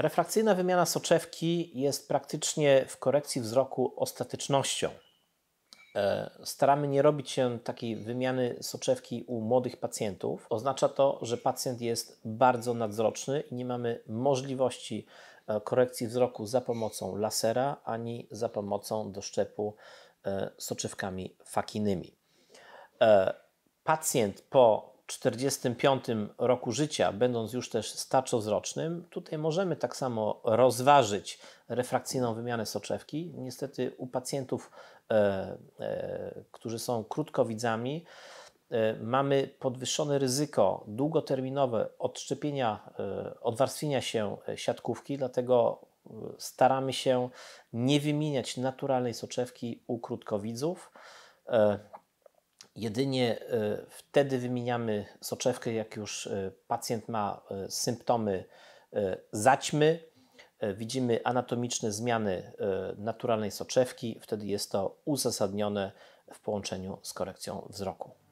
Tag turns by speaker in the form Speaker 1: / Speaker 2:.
Speaker 1: Refrakcyjna wymiana soczewki jest praktycznie w korekcji wzroku ostatecznością. E, staramy nie robić się takiej wymiany soczewki u młodych pacjentów. Oznacza to, że pacjent jest bardzo nadzroczny i nie mamy możliwości e, korekcji wzroku za pomocą lasera ani za pomocą doszczepu e, soczewkami fakinymi. Pacjent po 45 roku życia, będąc już też starczowzrocznym, tutaj możemy tak samo rozważyć refrakcyjną wymianę soczewki. Niestety u pacjentów, e, e, którzy są krótkowidzami, e, mamy podwyższone ryzyko długoterminowe odszczepienia, e, odwarstwienia się siatkówki, dlatego e, staramy się nie wymieniać naturalnej soczewki u krótkowidzów. E, Jedynie e, wtedy wymieniamy soczewkę, jak już e, pacjent ma e, symptomy zaćmy, widzimy anatomiczne zmiany naturalnej soczewki, wtedy jest to uzasadnione w połączeniu z korekcją wzroku.